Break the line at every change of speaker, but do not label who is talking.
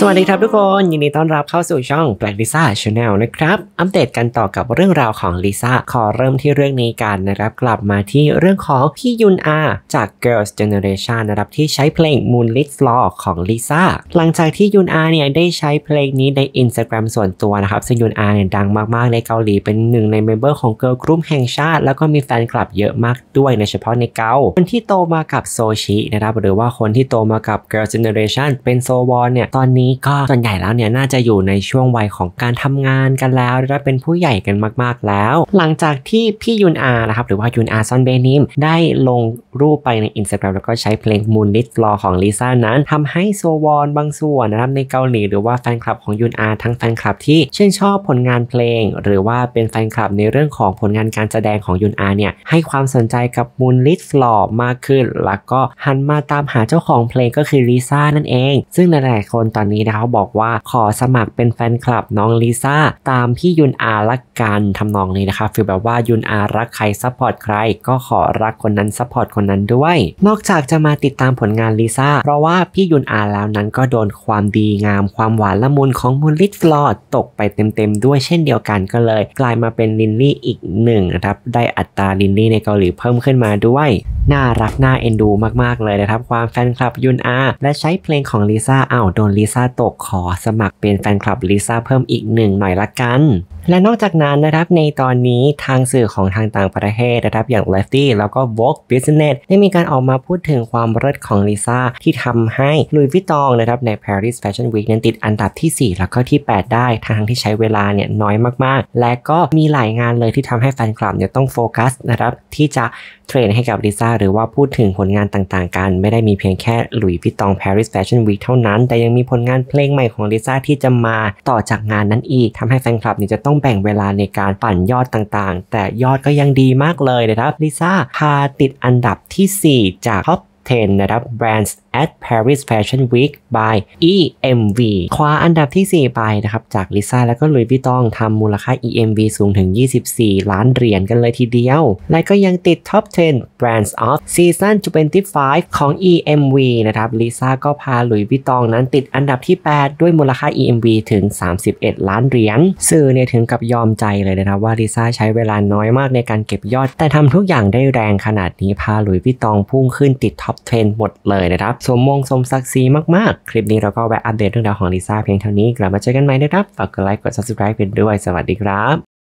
สวัสดีครับทุกคน ยินดีต้อนรับเข้าสู่ช่องแบล็กลิซ่าช a n n e l นะครับ อัปเดตกันต่อกับเรื่องราวของลิซ่าขอเริ่มที่เรื่องนี้กันนะครับกลับมาที่เรื่องของพี่ยุนอาจาก Girls Generation นะครับที่ใช้เพลง Moonlit Floor ของลิซ่าหลังจากที่ยุนอาเนี่ยได้ใช้เพลงนี้ใน Instagram ส่วนตัวนะครับซึ่งยุนอาเนี่ยดังมากๆในเกาหลีเป็นหนึ่งในเมมเบอร์ของเกิร์ลกรุ๊ปแห่งชาติแล้วก็มีแฟนคลับเยอะมากด้วยในเฉพาะในเกาคนที่โตมากับโซชินะครับหรือว่าคนที่โตมากับ Girls Generation เป็นโซวอนเนี่ยตอนนี้ี้ก็ส่วนใหญ่แล้วเนี่ยน่าจะอยู่ในช่วงวัยของการทำงานกันแล้ว และเป็นผู้ใหญ่กันมากๆแล้ว หลังจากที่พี่ยุนอานะครับหรือว่ายุนอาซอนเบนิมได้ลงรูปไปในอินสตาแกรมแล้วก็ใช้เพลงมูนลิสรอของลิซ่านั้น ทำให้โซวอนบางส่วนนะครับในเกาหลีหรือว่าแฟนคลับของยุนอาทั้งแฟนคลับที่ชื่นชอบผลงานเพลง หรือว่าเป็นแฟนคลับในเรื่องของผลงานการแสดงของยุนอาเนี่ยให้ความสนใจกับมูนลิส่อมากขึ้นแล้วก็หันมาตามหาเจ้าของเพลงก็คือลิซ่านั่นเอง ซึ่งหลายๆคนตอนนี้ี้นะเขาบอกว่าขอสมัครเป็นแฟนคลับน้องลิซ่าตามพี่ยุนอารักกันทำนองนี้นะคะฟีลแบบว่ายุนอารักใครซัพพอร์ตใครก็ขอรักคนนั้นซัพพอร์ตคนนั้นด้วยนอกจากจะมาติดตามผลงานลิซ่าเพราะว่าพี่ยุนอาแล้วนั้นก็โดนความดีงามความหวานละมุนของมูลลิตฟลอดตกไปเต็มๆด้วยเช่นเดียวกันก็เลย กลายมาเป็นลินลี่อีกหนึ่งนะครับได้อัตราลินลี่ในเกาหลีเพิ่มขึ้นมาด้วยน่ารักน่าเอ็นดู มากๆเลยนะครับความแฟนคลับยุนอา และใช้เพลงของลิซ่าอ้าวโดนลิซ่าตกขอสมัครเป็นแฟนคลับลิซ่าเพิ่มอีกหนึ่งหน่อยละกันและนอกจากนั้นนะครับ ในตอนนี้ทางสื่อของทางต่างประเทศนะครับอย่าง Lefty แล้วก็ Vogue Business ได้มีการออกมาพูดถึงความเลิศของลิซ่าที่ทำให้ลุยวิตองนะครับใน Paris Fashion Week นั้นติดอันดับที่ 4 แล้วก็ที่ 8 ได้ทั้งที่ใช้เวลาเนี่ยน้อยมากๆ และก็มีหลายงานเลยที่ทำให้แฟนคลับเนี่ยต้องโฟกัสนะครับที่จะเทรนให้กับลิซ่าหรือว่าพูดถึงผลงานต่างๆกัน ไม่ได้มีเพียงแค่หลุยส์ิตอง Paris Fashion Week เท่านั้น แต่ยังมีผลงานเพลงใหม่ของลิซ่าที่จะมาต่อจากงานนั้นอีกทำให้แฟนคลับเนี่ยจะต้ององแบ่งเวลาในการปั่นยอดต่างๆ แต่ยอดก็ยังดีมากเลยนะครับ ลิซ่าพาติดอันดับที่ 4 จากท็อป10นะครับแบรนด์ at Paris Fashion Week by EMV คว้าอันดับที่ 4 ไปนะครับจากลิซ่าแล้วก็ลุยพี่ต้องทำมูลค่า EMV สูงถึง 24 ล้านเหรียญกันเลยทีเดียว และก็ยังติด Top 10 Brands of Season 25 ของ EMV นะครับลิซ่าก็พาลุยพี่ต้องนั้นติดอันดับที่ 8 ด้วยมูลค่า EMV ถึง 31 ล้านเหรียญสื่อเนี่ยถึงกับยอมใจเลยนะครับว่าลิซ่าใช้เวลาน้อยมากในการเก็บยอด แต่ทำทุกอย่างได้แรงขนาดนี้พาลุยพี่ตองพุ่งขึ้นติดท็อป10หมดเลยนะครับสมมงสมศักดิ์ศรีมากๆ คลิปนี้เราก็แวะอัปเดตเรื่องราวของลิซ่าเพียงเท่านี้ กลับมาเจอกันใหม่นะครับฝากกดไลค์กด subscribe ่อนด้วยสวัสดีครับ